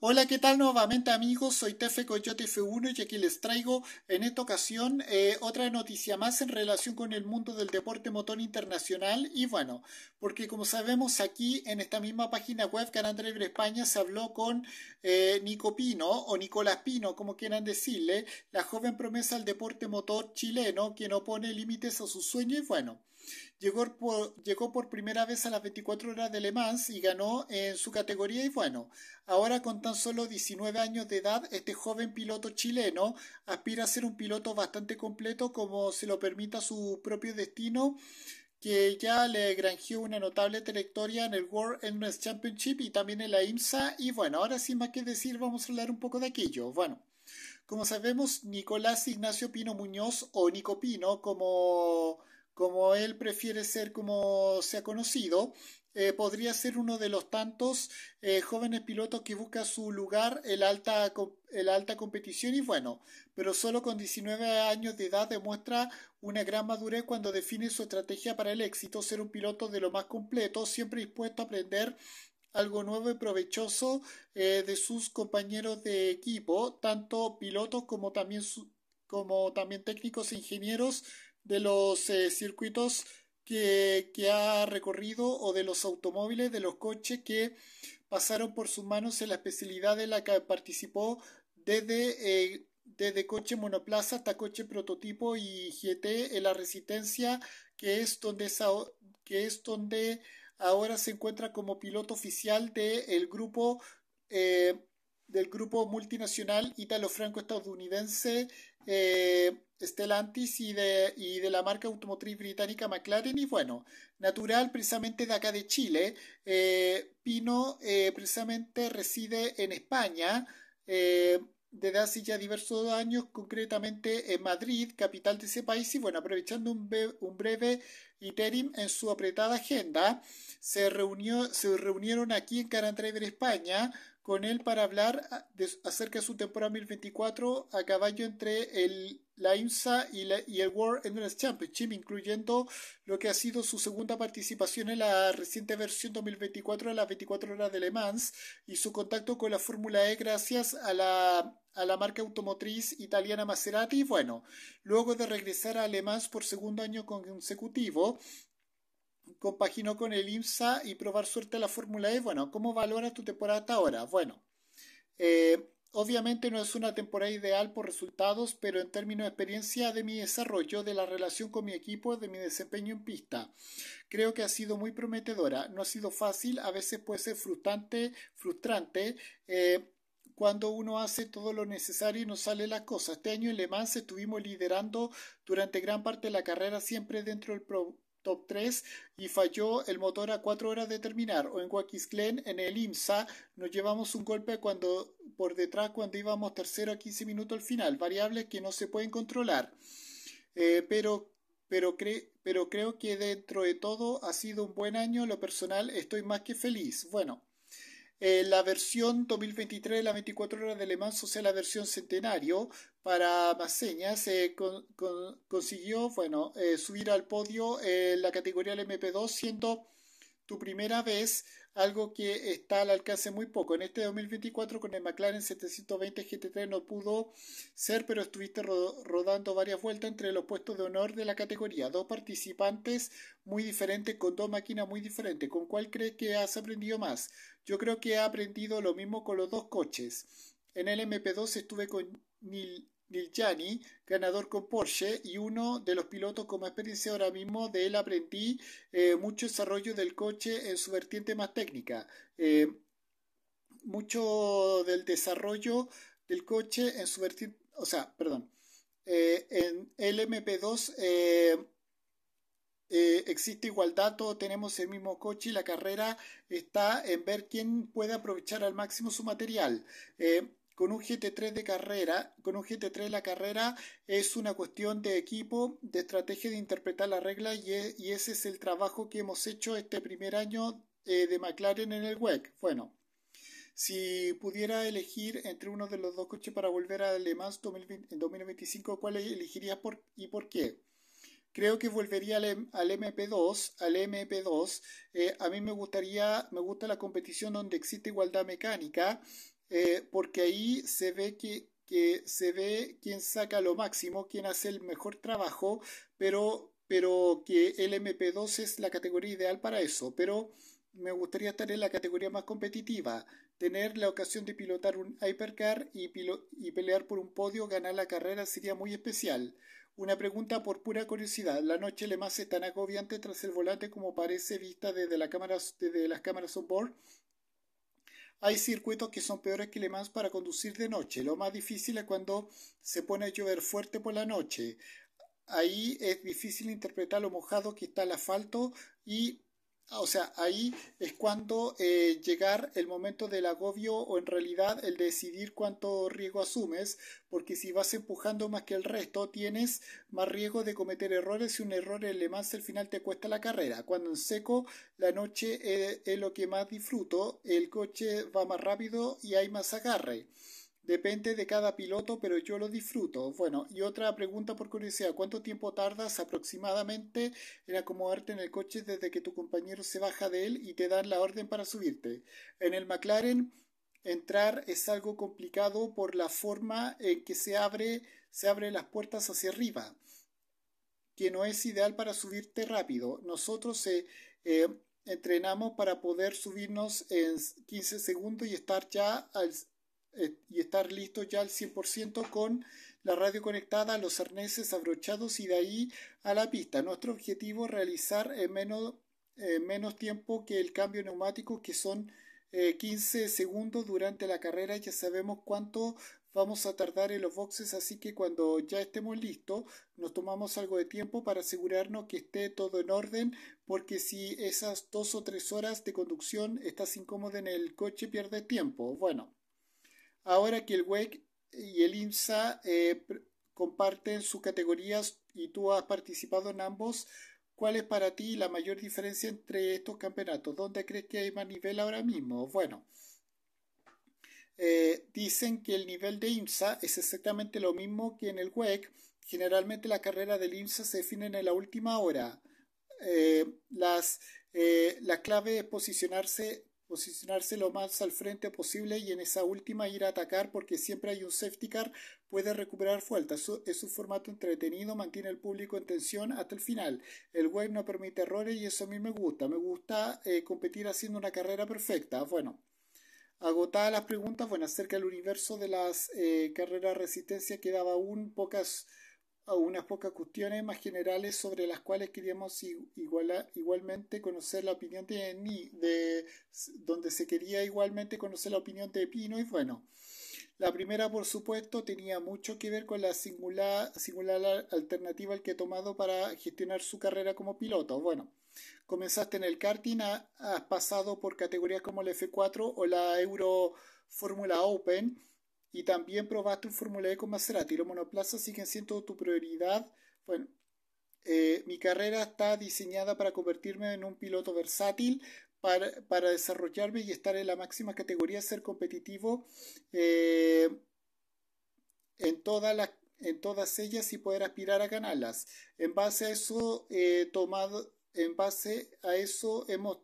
Hola, ¿qué tal nuevamente amigos? Soy Tefe Coyote F1 y aquí les traigo en esta ocasión eh, otra noticia más en relación con el mundo del deporte motor internacional y bueno, porque como sabemos aquí en esta misma página web Canal de España se habló con eh, Nico Pino o Nicolás Pino, como quieran decirle, la joven promesa del deporte motor chileno que no pone límites a su sueño y bueno. Llegó por, llegó por primera vez a las 24 horas de Le Mans y ganó en su categoría y bueno, ahora con tan solo 19 años de edad, este joven piloto chileno aspira a ser un piloto bastante completo como se lo permita su propio destino que ya le granjeó una notable trayectoria en el World Endurance Championship y también en la IMSA. Y bueno, ahora sin más que decir, vamos a hablar un poco de aquello. Bueno, como sabemos, Nicolás Ignacio Pino Muñoz o Nico Pino, como, como él prefiere ser como se ha conocido, eh, podría ser uno de los tantos eh, jóvenes pilotos que busca su lugar en la alta, alta competición y bueno, pero solo con 19 años de edad demuestra una gran madurez cuando define su estrategia para el éxito, ser un piloto de lo más completo, siempre dispuesto a aprender algo nuevo y provechoso eh, de sus compañeros de equipo, tanto pilotos como también, como también técnicos e ingenieros de los circuitos que, ha recorrido o de los automóviles, de los coches que pasaron por sus manos en la especialidad de la que participó desde, eh, desde coche monoplaza hasta coche prototipo y GT en la Resistencia, que es donde, esa que es donde ahora se encuentra como piloto oficial del el grupo eh, del grupo multinacional italo-franco-estadounidense eh, Stellantis y de, y de la marca automotriz británica McLaren y bueno, natural precisamente de acá de Chile. Eh, Pino eh, precisamente reside en España eh, desde hace ya diversos años, concretamente en Madrid, capital de ese país, y bueno, aprovechando un, breve interim en su apretada agenda, se, reunió, se reunieron aquí en de España, con él para hablar acerca de su temporada 2024 a caballo entre el, la IMSA y, el World Endurance Championship, incluyendo lo que ha sido su segunda participación en la reciente versión 2024 de las 24 horas de Le Mans y su contacto con la Fórmula E gracias a la, a la marca automotriz italiana Maserati. Bueno, luego de regresar a Le Mans por segundo año consecutivo, compaginó con el IMSA y probar suerte a la Fórmula E. Bueno, ¿cómo valoras tu temporada hasta ahora? Bueno, eh, obviamente no es una temporada ideal por resultados, pero en términos de experiencia de mi desarrollo, de la relación con mi equipo, de mi desempeño en pista, creo que ha sido muy prometedora. No ha sido fácil, a veces puede ser frustrante, frustrante. Eh, cuando uno hace todo lo necesario y no sale las cosas. Este año en Le Mans estuvimos liderando durante gran parte de la carrera siempre dentro del pro top 3 y falló el motor a 4 horas de terminar. O en Guaquisclén, en el IMSA, nos llevamos un golpe cuando por detrás cuando íbamos tercero a 15 minutos al final. Variables que no se pueden controlar. Eh, pero, pero creo que dentro de todo ha sido un buen año. Lo personal, estoy más que feliz. Bueno. Eh, la versión 2023 de las 24 horas de Le Mans, o sea, la versión centenario para Maseñas, se consiguió, bueno, eh, subir al podio en eh, la categoría del MP2 siendo tu primera vez, algo que está al alcance muy poco. En este 2024 con el McLaren 720 GT3 no pudo ser, pero estuviste rodando varias vueltas entre los puestos de honor de la categoría. Dos participantes muy diferentes, con dos máquinas muy diferentes. ¿Con cuál crees que has aprendido más? Yo creo que he aprendido lo mismo con los dos coches. En el MP2 estuve con Niljani, ganador con Porsche y uno de los pilotos con más experiencia ahora mismo. De él aprendí eh, mucho desarrollo del coche en su vertiente más técnica. Eh, mucho del desarrollo del coche en su vertiente, o sea, perdón, eh, en el mp 2 existe igualdad, todos tenemos el mismo coche y la carrera está en ver quién puede aprovechar al máximo su material con un GT3 de carrera, con un GT3 la carrera es una cuestión de equipo, de estrategia de interpretar la regla y, e, ese es el trabajo que hemos hecho este primer año eh, de McLaren en el WEC. Bueno, si pudiera elegir entre uno de los dos coches para volver a Le Mans en 2025, ¿cuál elegiría y por qué? Creo que volvería al, MP2, al MP2. Eh, a mí me gustaría, me gusta la competición donde existe igualdad mecánica eh, porque ahí se ve que, se ve quién saca lo máximo, quién hace el mejor trabajo, pero, pero que el MP2 es la categoría ideal para eso. Pero me gustaría estar en la categoría más competitiva, tener la ocasión de pilotar un hypercar y, pelear por un podio, ganar la carrera sería muy especial. Una pregunta por pura curiosidad. La noche le más es tan agobiante tras el volante como parece vista desde, desde las cámaras on board. Hay circuitos que son peores que Le Mans para conducir de noche. Lo más difícil es cuando se pone a llover fuerte por la noche. Ahí es difícil interpretar lo mojado que está el asfalto y Ah, o sea, ahí es cuando eh, llegar el momento del agobio o en realidad el decidir cuánto riesgo asumes, porque si vas empujando más que el resto, tienes más riesgo de cometer errores y un error en Le más al final te cuesta la carrera. Cuando en seco, la noche eh, es lo que más disfruto, el coche va más rápido y hay más agarre. Depende de cada piloto, pero yo lo disfruto. Bueno, y otra pregunta por curiosidad, ¿cuánto tiempo tardas aproximadamente en acomodarte en el coche desde que tu compañero se baja de él y te dan la orden para subirte? En el McLaren entrar es algo complicado por la forma en que se abre se abren las puertas hacia arriba, que no es ideal para subirte rápido. Nosotros eh, eh, entrenamos para poder subirnos en 15 segundos y estar ya al eh, y estar listo ya al 100% con la radio conectada, los arneses abrochados y de ahí a la pista. Nuestro objetivo es realizar en menos, tiempo que el cambio neumático, que son 15 eh, segundos durante la carrera. Ya sabemos cuánto vamos a tardar en los boxes, así que cuando ya estemos listos, nos tomamos algo de tiempo para asegurarnos que esté todo en orden, porque si esas dos o tres horas de conducción estás incómodo en el coche, pierdes tiempo. Bueno. Ahora que el WEC y el IMSA eh, comparten sus categorías y tú has participado en ambos, ¿cuál es para ti la mayor diferencia entre estos campeonatos? ¿Dónde crees que hay más nivel ahora mismo? Bueno, eh, dicen que el nivel de IMSA es exactamente lo mismo que en el WEC. Generalmente la carrera del IMSA se define en la última hora. Eh, las, la clave es posicionarse posicionarse lo más al frente posible y en esa última ir a atacar porque siempre hay un safety car, puede recuperar vueltas. Es un formato entretenido, mantiene al público en tensión hasta el final. El web no permite errores y eso a mí me gusta. Me gusta eh, competir haciendo una carrera perfecta. Bueno. Agotadas las preguntas, bueno, acerca del universo de las eh, carreras resistencia quedaba aún pocas a unas pocas cuestiones más generales sobre las cuales queríamos igualmente conocer la opinión de Ni, de, donde se quería igualmente conocer la opinión de Pino y bueno. La primera, por supuesto, tenía mucho que ver con la singular, singular alternativa que he tomado para gestionar su carrera como piloto. Bueno, comenzaste en el karting, has pasado por categorías como la F4 o la Euro Fórmula Open y también probaste un Fórmula E con tiro Los monoplazas siguen siendo tu prioridad. Bueno, eh, mi carrera está diseñada para convertirme en un piloto versátil, para, desarrollarme y estar en la máxima categoría, ser competitivo eh, en, todas las, en todas ellas y poder aspirar a ganarlas. En base a eso, eh, en base a eso hemos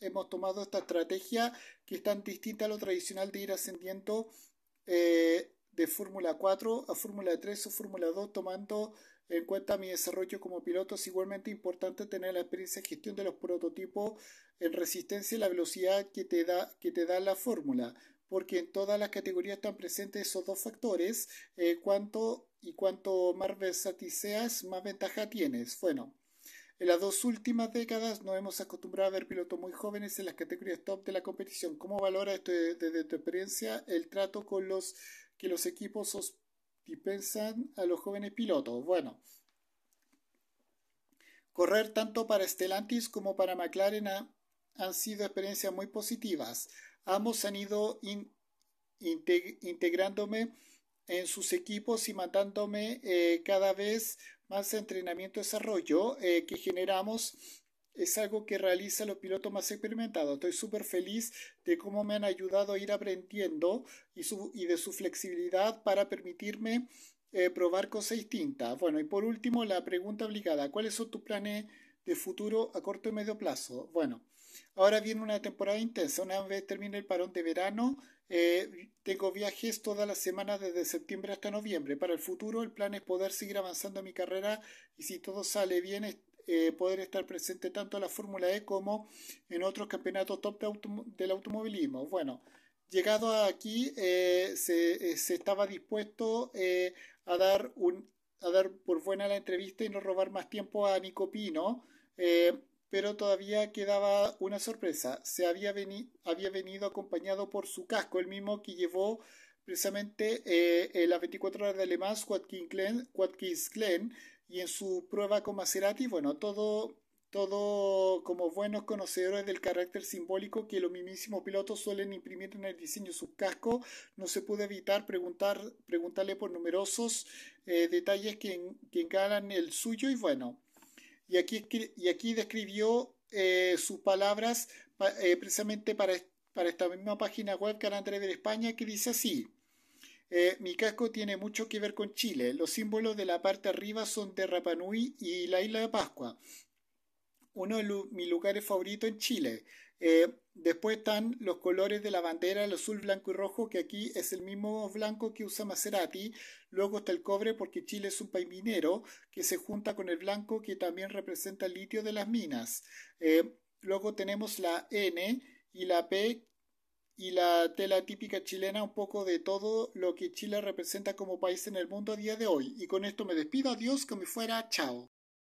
hemos tomado esta estrategia que es tan distinta a lo tradicional de ir ascendiendo eh, de Fórmula 4 a Fórmula 3 o Fórmula 2 tomando en cuenta mi desarrollo como piloto es igualmente importante tener la experiencia de gestión de los prototipos en resistencia y la velocidad que te da, que te da la fórmula porque en todas las categorías están presentes esos dos factores eh, cuanto y cuanto más versátil seas más ventaja tienes bueno en las dos últimas décadas nos hemos acostumbrado a ver pilotos muy jóvenes en las categorías top de la competición. ¿Cómo valora esto desde tu experiencia el trato con los que los equipos os dispensan a los jóvenes pilotos? Bueno, correr tanto para Stellantis como para McLaren han sido experiencias muy positivas. Ambos han ido integrándome en sus equipos y mandándome eh, cada vez más entrenamiento-desarrollo eh, que generamos. Es algo que realizan los pilotos más experimentados. Estoy súper feliz de cómo me han ayudado a ir aprendiendo y, su, y de su flexibilidad para permitirme eh, probar cosas distintas. Bueno, y por último, la pregunta obligada. ¿Cuáles son tus planes de futuro a corto y medio plazo? Bueno, ahora viene una temporada intensa. Una vez termine el parón de verano, eh, tengo viajes todas las semanas desde septiembre hasta noviembre. Para el futuro el plan es poder seguir avanzando en mi carrera y si todo sale bien eh, poder estar presente tanto en la Fórmula E como en otros campeonatos top del automovilismo. Bueno, llegado aquí eh, se, estaba dispuesto a dar dar por buena la entrevista y no robar más tiempo a Nico Pino pero todavía quedaba una sorpresa. Se había, venido acompañado por su casco, el mismo que llevó precisamente eh, en las 24 horas de alemán, Mans Watkins Glen y en su prueba con Maserati, bueno, todo, todo como buenos conocedores del carácter simbólico que los mismísimos pilotos suelen imprimir en el diseño de su casco, no se pudo evitar preguntar, preguntarle por numerosos eh, detalles que, en, que el suyo y bueno, y aquí, y aquí describió eh, sus palabras eh, precisamente para, para, esta misma página web Canal de España, que dice así. Eh, mi casco tiene mucho que ver con Chile. Los símbolos de la parte arriba son de y la isla de Pascua. Uno de mis lugares favoritos en Chile. Eh, después están los colores de la bandera, el azul, blanco y rojo, que aquí es el mismo blanco que usa Maserati. Luego está el cobre, porque Chile es un país minero, que se junta con el blanco, que también representa el litio de las minas. Eh, luego tenemos la N y la P, y la tela típica chilena, un poco de todo lo que Chile representa como país en el mundo a día de hoy. Y con esto me despido, adiós, que me fuera, chao.